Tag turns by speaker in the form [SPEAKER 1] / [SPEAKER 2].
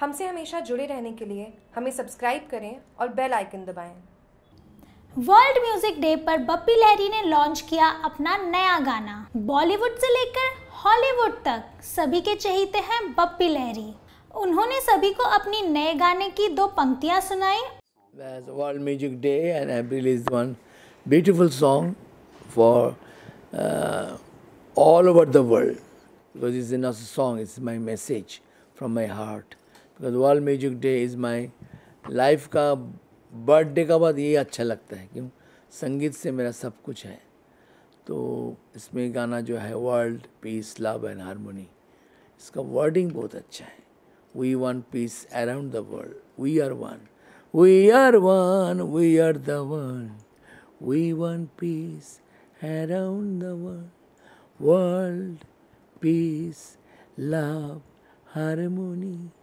[SPEAKER 1] हमसे हमेशा जुड़े रहने के लिए हमें सब्सक्राइब करें और बेल आइकन दबाएं। वर्ल्ड म्यूजिक डे पर बप्पी लहरी ने लॉन्च किया अपना नया गाना बॉलीवुड से लेकर हॉलीवुड तक सभी के चहीते हैं बप्पी लहरी उन्होंने सभी को अपनी नए गाने की दो पंक्तियां सुनाई
[SPEAKER 2] world music day and I release one beautiful song for all over the world because it's in a song it's my message from my heart Gadwal music day is my life का बर्थडे का बाद ये अच्छा लगता है क्यों संगीत से मेरा सब कुछ है तो इसमें गाना जो है world peace love and harmony इसका वर्डिंग बहुत अच्छा है we one peace around the world we are one we are one we are the one we one peace around the world
[SPEAKER 1] world peace love harmony